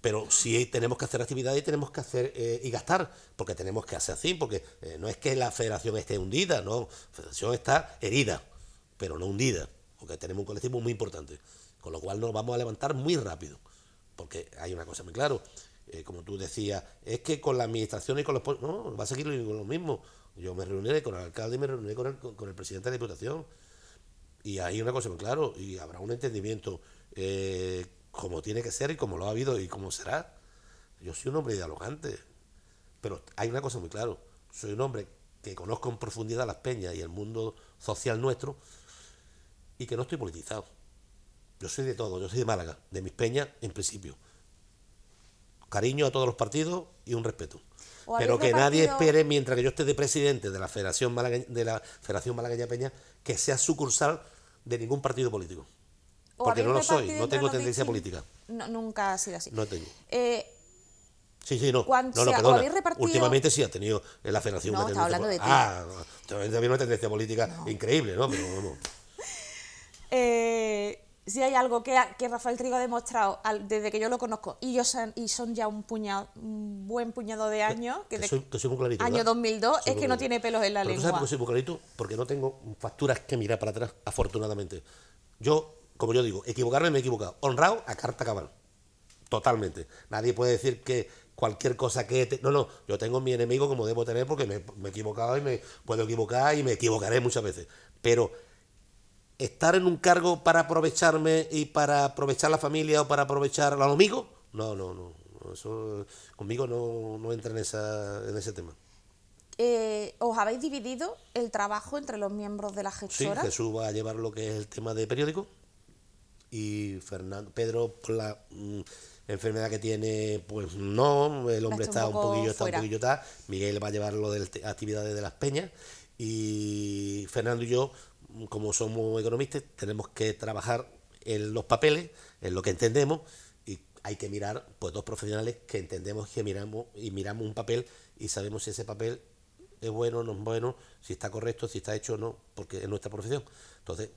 pero sí tenemos que hacer actividad y tenemos que hacer eh, y gastar, porque tenemos que hacer así, porque eh, no es que la federación esté hundida, no, la federación está herida, pero no hundida, porque tenemos un colectivo muy importante, con lo cual nos vamos a levantar muy rápido, porque hay una cosa muy clara, como tú decías, es que con la administración y con los... No, va a seguir lo mismo. Yo me reuniré con el alcalde y me reuniré con el, presidente de la Diputación. Y hay una cosa muy clara, y habrá un entendimiento como tiene que ser y como lo ha habido y como será. Yo soy un hombre dialogante, pero hay una cosa muy clara, soy un hombre que conozco en profundidad las peñas y el mundo social nuestro y que no estoy politizado. Yo soy de todo, yo soy de Málaga, de mis peñas en principio. Cariño a todos los partidos y un respeto. Pero que nadie espere, mientras que yo esté de presidente de la Federación Malagueña, de la Federación Malagueña Peña, que sea sucursal de ningún partido político. Porque no lo soy, no tengo tendencia política. nunca ha sido así. No tengo. Eh, sí, sí, no. no, Repartido... Últimamente sí ha tenido en la federación no, está hablando de ti. Ah, también una tendencia política increíble, ¿no? Pero vamos. Eh, si hay algo que, que, Rafael Trigo ha demostrado desde que yo lo conozco y yo son, y son ya un puñado, buen puñado de años, que, que, de, año 2002, es que no tiene pelos en la Pero lengua. ¿Sabes por qué soy muy clarito? Porque no tengo facturas que mirar para atrás, afortunadamente. Yo como yo digo, equivocarme me he equivocado. Honrado a carta cabal. Totalmente. Nadie puede decir que cualquier cosa que... No, no, yo tengo mi enemigo como debo tener porque me, he equivocado y me puedo equivocar y me equivocaré muchas veces. Pero estar en un cargo para aprovecharme y para aprovechar la familia o para aprovechar a los amigos, no, no, no. Eso conmigo no, no entra en, esa, en ese tema. Eh, os habéis dividido el trabajo entre los miembros de la gestora. Sí, Jesús va a llevar lo que es el tema de periódico y Fernando Pedro por la mm, enfermedad que tiene pues no el hombre está un, poquillo está un poquillo está Miguel va a llevar lo de actividades de las peñas y Fernando y yo como somos economistas tenemos que trabajar en los papeles en lo que entendemos y hay que mirar pues dos profesionales que entendemos que miramos y miramos un papel y sabemos si ese papel es bueno no es bueno si está correcto si está hecho o no porque es nuestra profesión entonces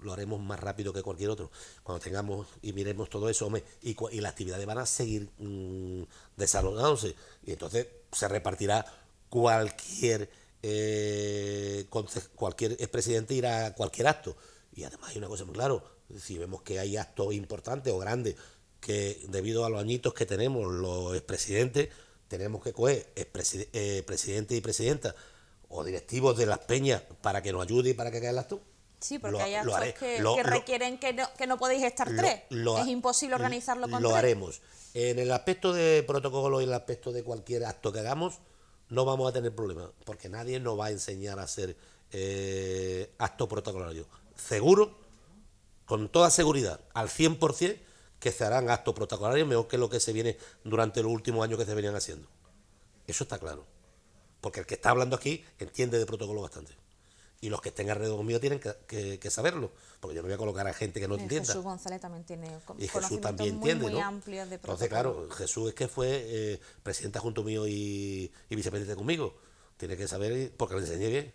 lo haremos más rápido que cualquier otro. Cuando tengamos y miremos todo eso, hombre, y, las actividades van a seguir mm, desarrollándose. Y entonces se repartirá cualquier, eh, cualquier expresidente irá a cualquier acto. Y además hay una cosa muy clara, si vemos que hay actos importantes o grandes, que debido a los añitos que tenemos los expresidentes, tenemos que coger eh, presidente y presidenta o directivos de las peñas para que nos ayude y para que caiga el acto. Sí, porque hay actos que, requieren que no, que no podéis estar tres. es imposible organizarlo con Lo haremos. En el aspecto de protocolo y en el aspecto de cualquier acto que hagamos, no vamos a tener problemas, porque nadie nos va a enseñar a hacer eh, acto protocolario. Seguro, con toda seguridad, al 100%, que se harán actos protocolarios mejor que lo que se viene durante los últimos años que se venían haciendo. Eso está claro. Porque el que está hablando aquí entiende de protocolo bastante. Y los que estén alrededor mío tienen que, saberlo, porque yo no voy a colocar a gente que no eh, entienda. Jesús González también tiene y Jesús también muy, entiende, de Entonces, claro, Jesús es que fue eh, presidenta junto mío y, y vicepresidente conmigo. Tiene que saber porque le enseñé bien.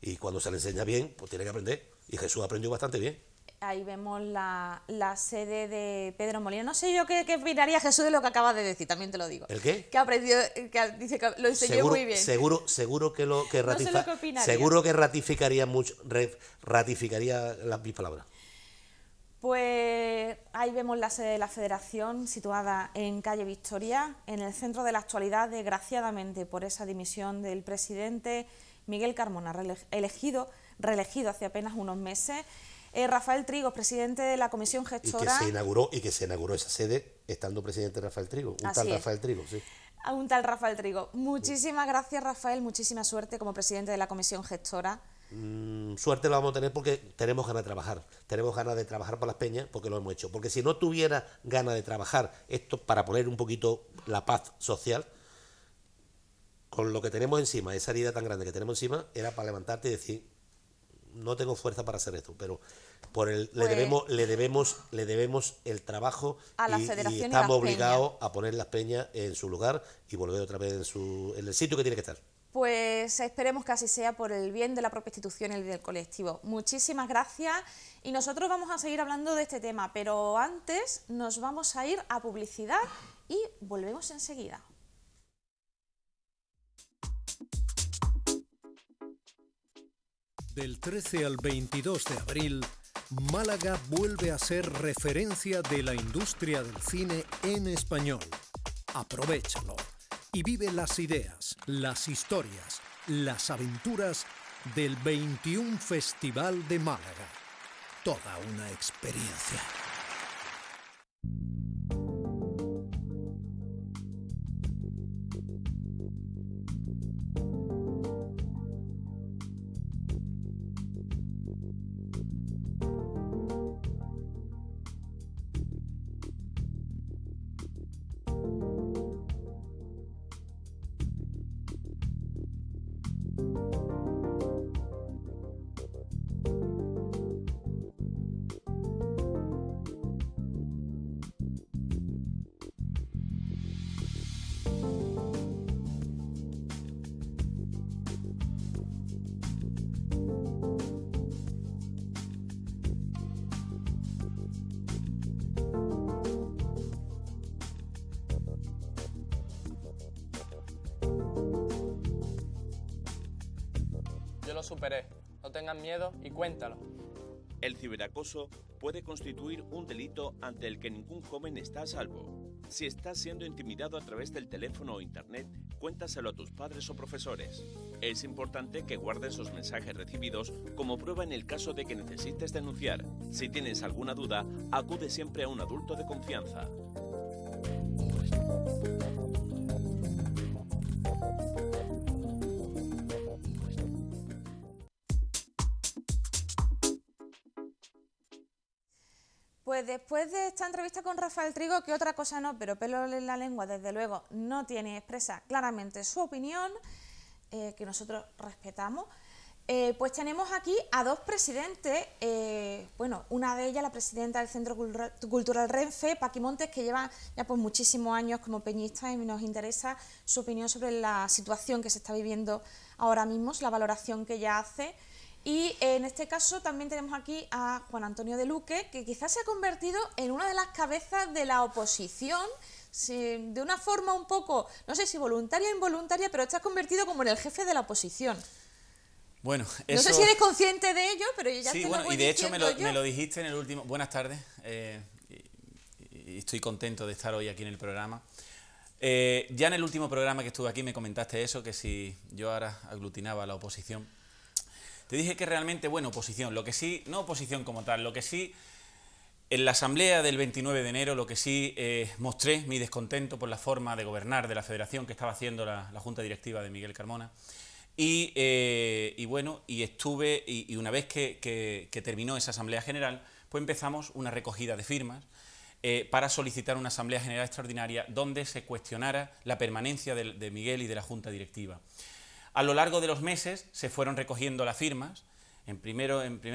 Y cuando se le enseña bien, pues tiene que aprender. Y Jesús aprendió bastante bien ahí vemos la, sede de Pedro Molina. No sé yo qué, opinaría Jesús de lo que acabas de decir, también te lo digo. ¿El qué? Que aprendió, que dice que lo enseñó muy bien. Seguro, que lo que, seguro que ratificaría mucho, ratificaría las mis palabras. Pues ahí vemos la sede de la Federación situada en calle Victoria, en el centro de la actualidad, desgraciadamente por esa dimisión del presidente Miguel Carmona, elegido, reelegido hace apenas unos meses. Eh, Rafael Trigo, presidente de la comisión gestora. Y que se inauguró, y que se inauguró esa sede estando presidente Rafael Trigo, un tal Rafael Trigo, sí. Ah, un tal Rafael Trigo. Muchísimas gracias, Rafael, muchísima suerte como presidente de la comisión gestora. Mm, suerte lo vamos a tener porque tenemos ganas de trabajar, tenemos ganas de trabajar por las peñas porque lo hemos hecho. Porque si no tuviera ganas de trabajar esto para poner un poquito la paz social, con lo que tenemos encima, esa herida tan grande que tenemos encima, era para levantarte y decir, no tengo fuerza para hacer esto, pero le pues debemos, le debemos, le debemos el trabajo a y, estamos obligados a poner las peñas en su lugar y volver otra vez en su, en el sitio que tiene que estar. Pues esperemos que así sea por el bien de la propia institución y el del colectivo. Muchísimas gracias y nosotros vamos a seguir hablando de este tema, pero antes nos vamos a ir a publicidad y volvemos enseguida. Del 13 al 22 de abril, Málaga vuelve a ser referencia de la industria del cine en español. Aprovechalo y vive las ideas, las historias, las aventuras del 21 Festival de Málaga. Toda una experiencia. puede constituir un delito ante el que ningún joven está a salvo. Si estás siendo intimidado a través del teléfono o internet, cuéntaselo a tus padres o profesores. Es importante que guardes los mensajes recibidos como prueba en el caso de que necesites denunciar. Si tienes alguna duda, acude siempre a un adulto de confianza. Pues después de esta entrevista con Rafael Trigo, que otra cosa no, pero pelo en la lengua, desde luego, no tiene expresa claramente su opinión, eh, que nosotros respetamos, eh, pues tenemos aquí a dos presidentes, eh, bueno, una de ellas la presidenta del Centro Cultural Renfe, Paqui Montes, que lleva ya pues muchísimos años como peñista y nos interesa su opinión sobre la situación que se está viviendo ahora mismo, la valoración que ella hace y eh, en este caso también tenemos aquí a Juan Antonio de Luque, que quizás se ha convertido en una de las cabezas de la oposición, de una forma un poco, no sé si voluntaria o involuntaria, pero te has convertido como en el jefe de la oposición. Bueno, eso... No sé si eres consciente de ello, pero ya Sí, y de hecho me lo, dijiste en el último... Buenas tardes, eh, estoy contento de estar hoy aquí en el programa. Eh, ya en el último programa que estuve aquí me comentaste eso, que si yo ahora aglutinaba a la oposición... Te dije que realmente, bueno, oposición, lo que sí, no oposición como tal, lo que sí, en la asamblea del 29 de enero, lo que sí eh, mostré mi descontento por la forma de gobernar de la federación que estaba haciendo la, junta directiva de Miguel Carmona. Y, eh, bueno, y estuve, y, una vez que, terminó esa asamblea general, pues empezamos una recogida de firmas. Eh, para solicitar una Asamblea General Extraordinaria donde se cuestionara la permanencia de, Miguel y de la Junta Directiva. A lo largo de los meses se fueron recogiendo las firmas. En, primer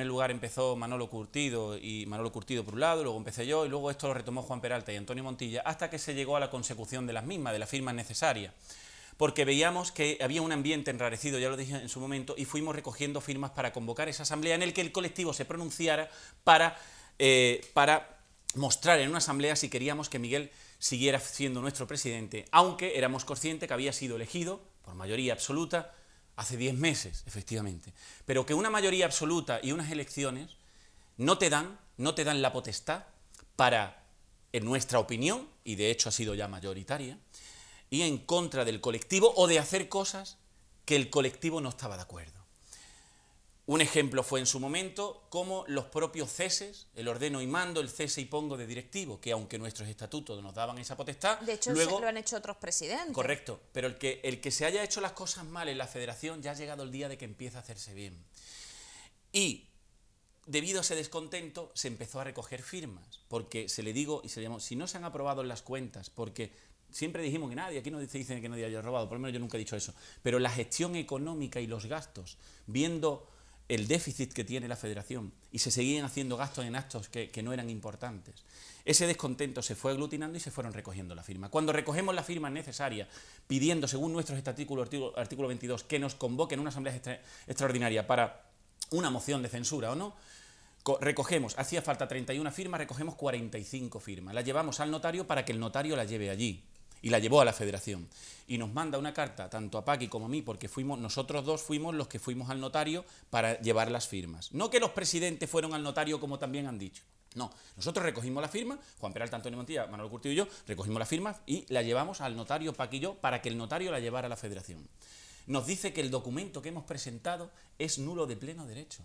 lugar empezó Manolo Curtido y Manolo Curtido por un lado, luego empecé yo y luego esto lo retomó Juan Peralta y Antonio Montilla hasta que se llegó a la consecución de las mismas, de las firmas necesarias porque veíamos que había un ambiente enrarecido, ya lo dije en su momento, y fuimos recogiendo firmas para convocar esa asamblea en el que el colectivo se pronunciara para, eh, para mostrar en una asamblea si queríamos que Miguel siguiera siendo nuestro presidente, aunque éramos conscientes que había sido elegido por mayoría absoluta hace 10 meses, efectivamente. Pero que una mayoría absoluta y unas elecciones no te dan, no te dan la potestad para, en nuestra opinión, y de hecho ha sido ya mayoritaria, ir en contra del colectivo o de hacer cosas que el colectivo no estaba de acuerdo. Un ejemplo fue en su momento cómo los propios ceses, el ordeno y mando, el cese y pongo de directivo, que aunque nuestros estatutos nos daban esa potestad... De hecho, luego, lo han hecho otros presidentes. Correcto, pero el que, el que se haya hecho las cosas mal en la federación ya ha llegado el día de que empiece a hacerse bien. Y debido a ese descontento se empezó a recoger firmas, porque se le digo y se le llamó, si no se han aprobado las cuentas, porque siempre dijimos que nadie, aquí no se dice que nadie haya robado, por lo menos yo nunca he dicho eso, pero la gestión económica y los gastos, viendo el déficit que tiene la federación y se seguían haciendo gastos en actos que, no eran importantes. Ese descontento se fue aglutinando y se fueron recogiendo las firmas. Cuando recogemos las firmas necesarias, pidiendo, según nuestros artículo, artículo 22, que nos convoquen una asamblea extraordinaria para una moción de censura o no, recogemos, hacía falta 31 firmas, recogemos 45 firmas. Las llevamos al notario para que el notario la lleve allí y la llevó a la federación. Y nos manda una carta, tanto a Paqui como a mí, porque fuimos, nosotros dos fuimos los que fuimos al notario para llevar las firmas. No que los presidentes fueron al notario, como también han dicho. No, nosotros recogimos la firma, Juan Peralta, Antonio Montilla, Manuel Curtillo y yo, recogimos la firma y la llevamos al notario Paqui y yo para que el notario la llevara a la federación. Nos dice que el documento que hemos presentado es nulo de pleno derecho.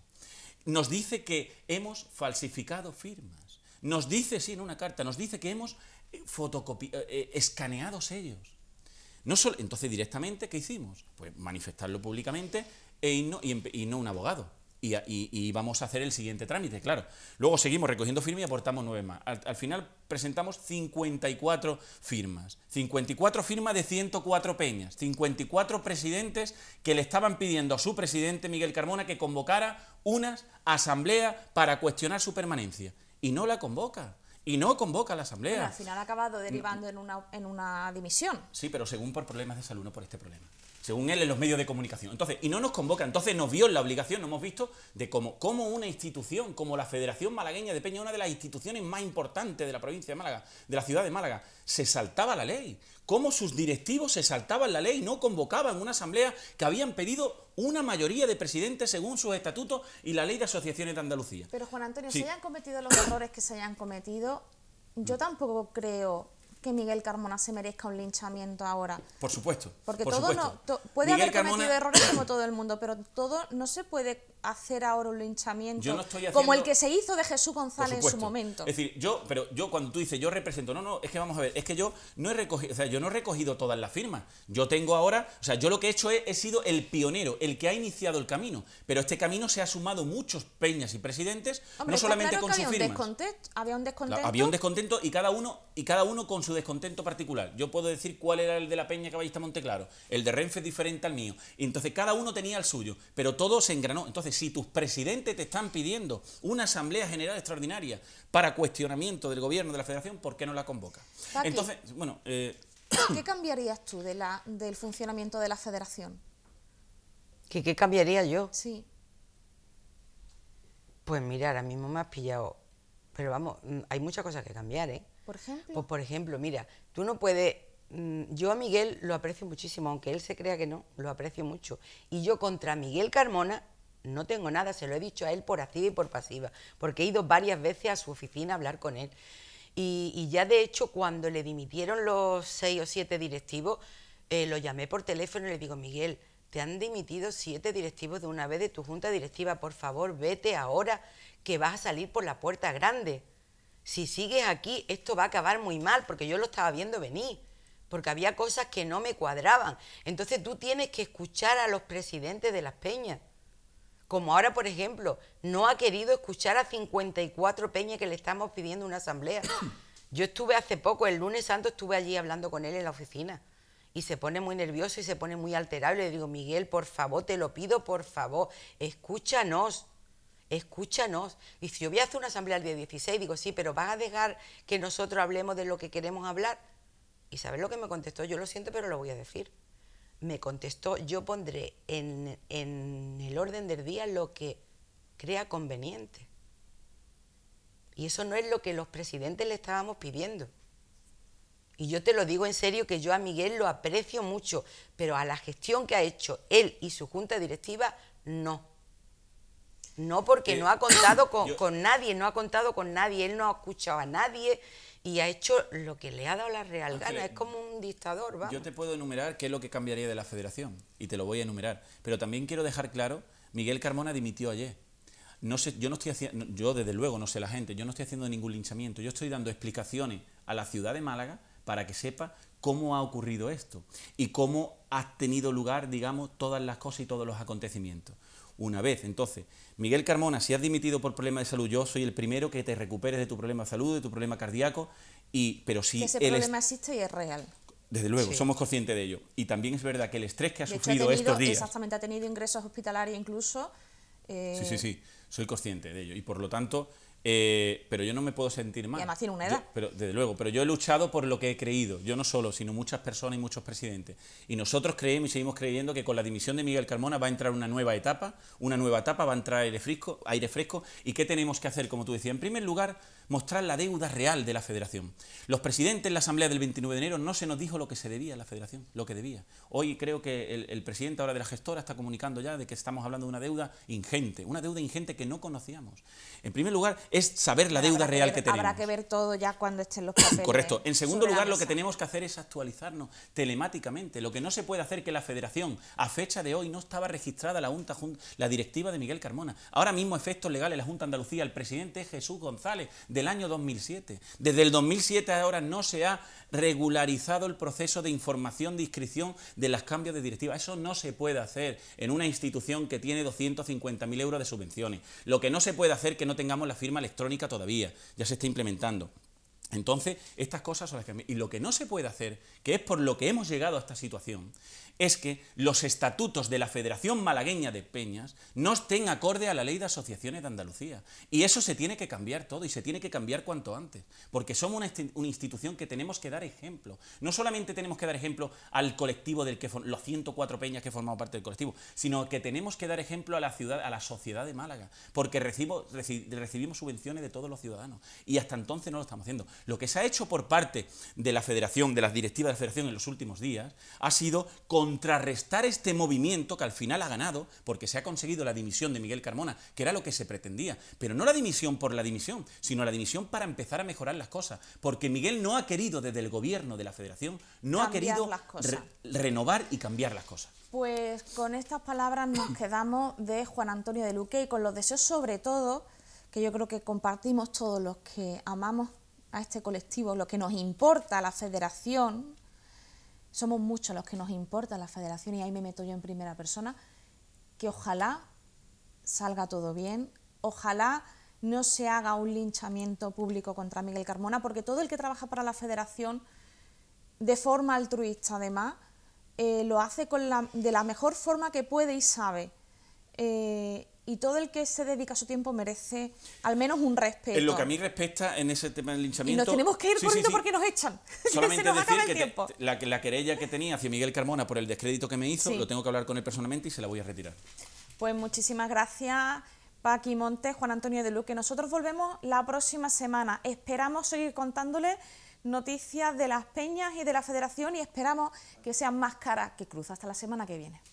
Nos dice que hemos falsificado firmas. Nos dice, sí, en una carta, nos dice que hemos eh, eh, escaneados ellos. No solo, entonces, directamente, ¿qué hicimos? Pues manifestarlo públicamente e y, no un abogado. Y, y, vamos a hacer el siguiente trámite, claro. Luego seguimos recogiendo firmas y aportamos nueve más. Al, final presentamos 54 firmas. 54 firmas de 104 peñas. 54 presidentes que le estaban pidiendo a su presidente Miguel Carmona que convocara una asamblea para cuestionar su permanencia. Y no la convoca y no convoca a la asamblea. al final ha acabado derivando en, una, en una dimisión. Sí, pero según por problemas de salud, no por este problema. Según él, en los medios de comunicación. Entonces, y no nos convoca. Entonces nos vio en la obligación, no hemos visto, de cómo, cómo una institución como la Federación Malagueña de Peña, una de las instituciones más importantes de la provincia de Málaga, de la ciudad de Málaga, se saltaba la ley cómo sus directivos se saltaban la ley, no convocaban una asamblea que habían pedido una mayoría de presidentes según sus estatutos y la ley de asociaciones de Andalucía. Pero Juan Antonio, se hayan cometido los errores que se hayan cometido, yo tampoco creo que Miguel Carmona se merezca un linchamiento ahora. Por supuesto. Porque todo no puede haber cometido errores como todo el mundo, pero todo no se puede hacer ahora un linchamiento como el que se hizo de Jesús González en su momento. Es decir, yo, pero yo cuando tú dices yo represento, no, no, es que vamos a ver, es que yo no he recogido, o sea, yo no he recogido todas las firmas. Yo tengo ahora, o sea, yo lo que he hecho es, he sido el pionero, el que ha iniciado el camino, pero este camino se ha sumado muchos peñas y presidentes, no solamente con sus firmas. había un descontento. había un descontento y cada uno y cada uno con su descontento particular. Yo puedo decir cuál era el de la Peña Caballista Monteclaro, el de Renfe es diferente al mío. Entonces cada uno tenía el suyo, pero todo se engranó. Entonces si tus presidentes te están pidiendo una asamblea general extraordinaria para cuestionamiento del gobierno de la federación, ¿por qué no la convoca? Entonces, bueno... Eh, ¿Qué cambiarías tú de del funcionamiento de la federación? ¿Qué, ¿Qué cambiaría yo? Sí. Pues mira, ahora mismo me has pillado. Pero vamos, mm, hay muchas cosas que cambiar, ¿eh? Por ejemplo. Pues por ejemplo, mira, tú no puedes. Mm, yo a Miguel lo aprecio muchísimo, aunque él se crea que no, lo aprecio mucho. Y yo contra Miguel Carmona no tengo nada, se lo he dicho a él por activa y por pasiva, porque he ido varias veces a su oficina a hablar con él. Y, ya de hecho, cuando le dimitieron los seis o siete directivos, eh, lo llamé por teléfono y le digo, Miguel, te han dimitido siete directivos de una vez de tu junta directiva, por favor, vete ahora que vas a salir por la puerta grande. Si sigues aquí, esto va a acabar muy mal, porque yo lo estaba viendo venir porque había cosas que no me cuadraban. Entonces tú tienes que escuchar a los presidentes de las peñas como ahora, por ejemplo, no ha querido escuchar a 54 peñas que le estamos pidiendo una asamblea. Yo estuve hace poco, el lunes santo estuve allí hablando con él en la oficina y se pone muy nervioso y se pone muy alterable. Le digo, Miguel, por favor, te lo pido, por favor, escúchanos, escúchanos. Y si yo voy a hacer una asamblea el día 16. Digo, sí, pero vas a dejar que nosotros hablemos de lo que queremos hablar. Y ¿sabes lo que me contestó? Yo lo siento, pero lo voy a decir me contestó, yo pondré en, el orden del día lo que crea conveniente. Y eso no es lo que los presidentes le estábamos pidiendo. Y yo te lo digo en serio que yo a Miguel lo aprecio mucho, pero a la gestión que ha hecho él y su junta directiva, no. No porque eh, no ha contado con, con nadie, no ha contado con nadie, él no ha escuchado a nadie, y ha hecho lo que le ha dado la real gana. es como un dictador, Yo te puedo enumerar qué es lo que cambiaría de la federación y te lo voy a enumerar. Pero también quiero dejar claro, Miguel Carmona dimitió ayer. No sé, yo no estoy yo desde luego no sé la gente, yo no estoy haciendo ningún linchamiento, yo estoy dando explicaciones a la ciudad de Málaga para que sepa cómo ha ocurrido esto y cómo ha tenido lugar, digamos, todas las cosas y todos los acontecimientos una vez. Entonces, Miguel Carmona, si has dimitido por problema de salud, yo soy el primero que te recuperes de tu problema de salud, de tu problema cardíaco, y, pero si... ese problema existe y es real. Desde luego, somos conscientes de ello. Y también es verdad que el estrés que ha sufrido estos días... Exactamente, ha tenido ingresos hospitalarios incluso... Eh, sí, sí, sí, soy consciente de ello. Y por lo tanto, eh, pero yo no me puedo sentir mal. además tiene una edad. pero, desde luego, pero yo he luchado por lo que he creído, yo no solo, sino muchas personas y muchos presidentes. Y nosotros creemos y seguimos creyendo que con la dimisión de Miguel Carmona va a entrar una nueva etapa, una nueva etapa, va a entrar aire fresco, aire fresco. ¿Y qué tenemos que hacer, como tú decías? En primer lugar, mostrar la deuda real de la federación. Los presidentes en la asamblea del 29 de enero no se nos dijo lo que se debía a la federación, lo que debía. Hoy creo que el, presidente ahora de la gestora está comunicando ya de que estamos hablando de una deuda ingente, una deuda ingente que no conocíamos. En primer lugar, es saber la deuda real que, tenemos. Habrá que ver todo ya cuando estén los papeles. Correcto. En segundo lugar, lo que tenemos que hacer es actualizarnos telemáticamente. Lo que no se puede hacer que la federación, a fecha de hoy, no estaba registrada la, junta, la directiva de Miguel Carmona. Ahora mismo, efectos legales, la Junta Andalucía, el presidente Jesús González del año 2007. Desde el 2007 ahora no se ha regularizado el proceso de información de inscripción de las cambios de directiva. Eso no se puede hacer en una institución que tiene 250.000 euros de subvenciones. Lo que no se puede hacer que no tengamos la firma electrónica todavía. Ya se está implementando. Entonces, estas cosas son las que... Y lo que no se puede hacer, que es por lo que hemos llegado a esta situación, es que los estatutos de la Federación Malagueña de Peñas no estén acorde a la ley de asociaciones de Andalucía. Y eso se tiene que cambiar todo y se tiene que cambiar cuanto antes, porque somos una, institución que tenemos que dar ejemplo. No solamente tenemos que dar ejemplo al colectivo del que los 104 peñas que formamos parte del colectivo, sino que tenemos que dar ejemplo a la ciudad, a la sociedad de Málaga, porque recibo, recibimos subvenciones de todos los ciudadanos y hasta entonces no lo estamos haciendo. Lo que se ha hecho por parte de la Federación, de las directivas de la Federación en los últimos días, ha sido con contrarrestar este movimiento que al final ha ganado, porque se ha conseguido la dimisión de Miguel Carmona, que era lo que se pretendía, pero no la dimisión por la dimisión, sino la dimisión para empezar a mejorar las cosas, porque Miguel no ha querido desde el gobierno de la federación, no ha querido renovar y cambiar las cosas. Pues con estas palabras nos quedamos de Juan Antonio de Luque y con los deseos sobre todo, que yo creo que compartimos todos los que amamos a este colectivo, lo que nos importa a la federación, somos muchos los que nos importa la Federación y ahí me meto yo en primera persona, que ojalá salga todo bien, ojalá no se haga un linchamiento público contra Miguel Carmona, porque todo el que trabaja para la federación, de forma altruista además, eh, lo hace de la mejor forma que puede y sabe. Eh, y todo el que se dedica a su tiempo merece al menos un respeto. En lo que a mí respecta en ese tema del linchamiento. Y nos tenemos que ir por corriendo porque nos echan. Solamente decir que la, querella que tenía hacia Miguel Carmona por el descrédito que me hizo, lo tengo que hablar con él personalmente y se la voy a retirar. Pues muchísimas gracias. Paqui Montes, Juan Antonio de Luque. Nosotros volvemos la próxima semana. Esperamos seguir contándoles noticias de las peñas y de la federación y esperamos que sean más caras que cruz. Hasta la semana que viene.